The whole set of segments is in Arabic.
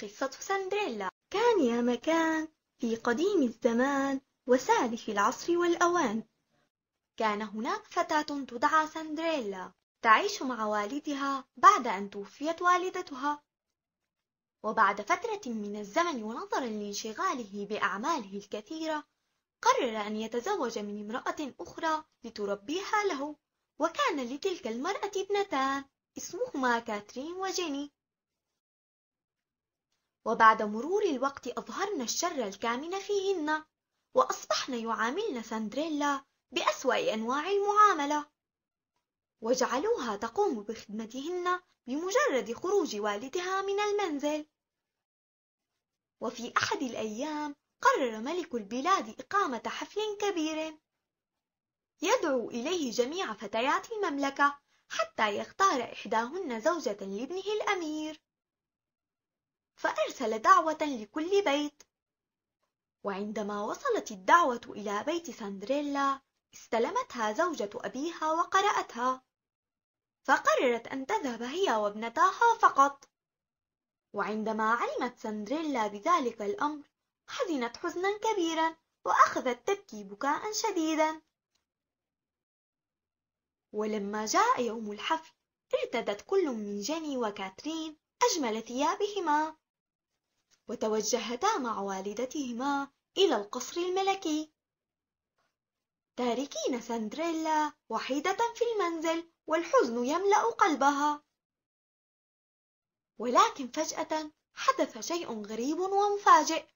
قصة سندريلا كان يا مكان في قديم الزمان وسالف العصر والأوان كان هناك فتاة تدعى سندريلا تعيش مع والدها بعد أن توفيت والدتها وبعد فترة من الزمن ونظرا لانشغاله بأعماله الكثيرة قرر أن يتزوج من امرأة أخرى لتربيها له وكان لتلك المرأة ابنتان اسمهما كاترين وجيني وبعد مرور الوقت أظهرن الشر الكامن فيهن وأصبحن يعاملن سندريلا بأسوأ أنواع المعاملة وجعلوها تقوم بخدمتهن بمجرد خروج والدها من المنزل وفي أحد الأيام قرر ملك البلاد إقامة حفل كبير يدعو إليه جميع فتيات المملكة حتى يختار إحداهن زوجة لابنه الأمير فأرسل دعوة لكل بيت وعندما وصلت الدعوة إلى بيت سندريلا استلمتها زوجة أبيها وقرأتها فقررت أن تذهب هي وابنتاها فقط وعندما علمت سندريلا بذلك الأمر حزنت حزنا كبيرا وأخذت تبكي بكاء شديدا ولما جاء يوم الحفل ارتدت كل من جيني وكاترين أجمل ثيابهما وتوجهتا مع والدتهما إلى القصر الملكي تاركين سندريلا وحيدة في المنزل والحزن يملأ قلبها ولكن فجأة حدث شيء غريب ومفاجئ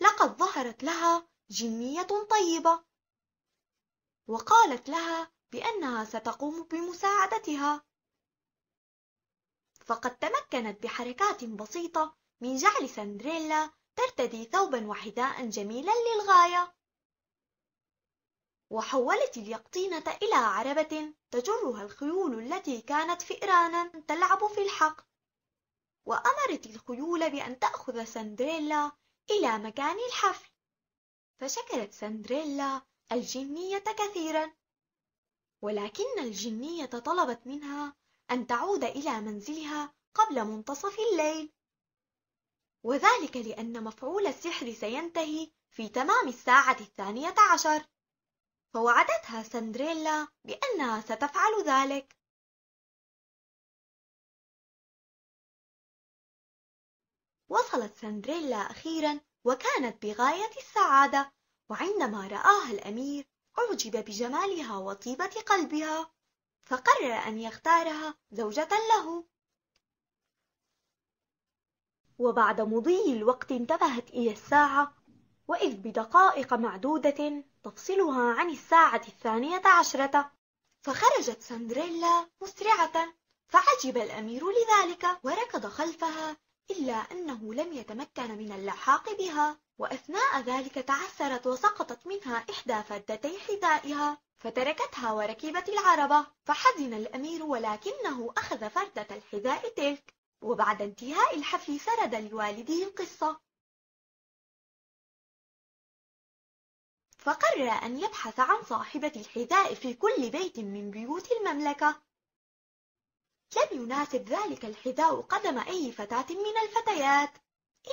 لقد ظهرت لها جنية طيبة وقالت لها بأنها ستقوم بمساعدتها فقد تمكنت بحركات بسيطة من جعل سندريلا ترتدي ثوبا وحذاء جميلا للغاية وحولت اليقطينة إلى عربة تجرها الخيول التي كانت فئرانا تلعب في الحقل وأمرت الخيول بأن تأخذ سندريلا إلى مكان الحفل فشكرت سندريلا الجنية كثيرا ولكن الجنية طلبت منها أن تعود إلى منزلها قبل منتصف الليل وذلك لأن مفعول السحر سينتهي في تمام الساعة الثانية عشر فوعدتها سندريلا بأنها ستفعل ذلك وصلت سندريلا أخيرا وكانت بغاية السعادة وعندما رآها الأمير أعجب بجمالها وطيبة قلبها فقرر أن يختارها زوجة له وبعد مضي الوقت انتبهت إلى الساعة وإذ بدقائق معدودة تفصلها عن الساعة الثانية عشرة فخرجت سندريلا مسرعة فعجب الأمير لذلك وركض خلفها إلا أنه لم يتمكن من اللحاق بها وأثناء ذلك تعثرت وسقطت منها إحدى فدتي حذائها فتركتها وركبت العربة فحزن الأمير ولكنه أخذ فردة الحذاء تلك وبعد انتهاء الحفل سرد لوالده القصة فقرر أن يبحث عن صاحبة الحذاء في كل بيت من بيوت المملكة لم يناسب ذلك الحذاء قدم أي فتاة من الفتيات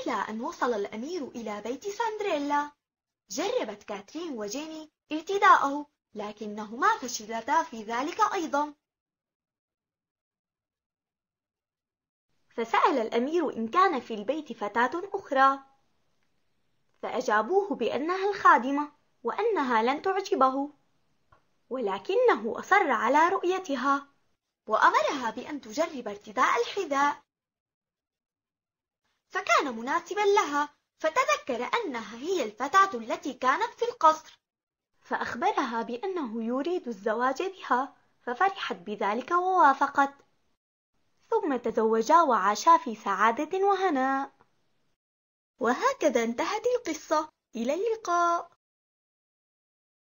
إلى أن وصل الأمير إلى بيت ساندريلا جربت كاترين وجيني ارتداءه لكنهما فشلتا في ذلك أيضا فسأل الأمير إن كان في البيت فتاة أخرى فأجابوه بأنها الخادمة وأنها لن تعجبه ولكنه أصر على رؤيتها وأمرها بأن تجرب ارتداء الحذاء فكان مناسبا لها فتذكر أنها هي الفتاة التي كانت في القصر فأخبرها بأنه يريد الزواج بها ففرحت بذلك ووافقت ثم تزوجا وعاشا في سعادة وهناء وهكذا انتهت القصة إلى اللقاء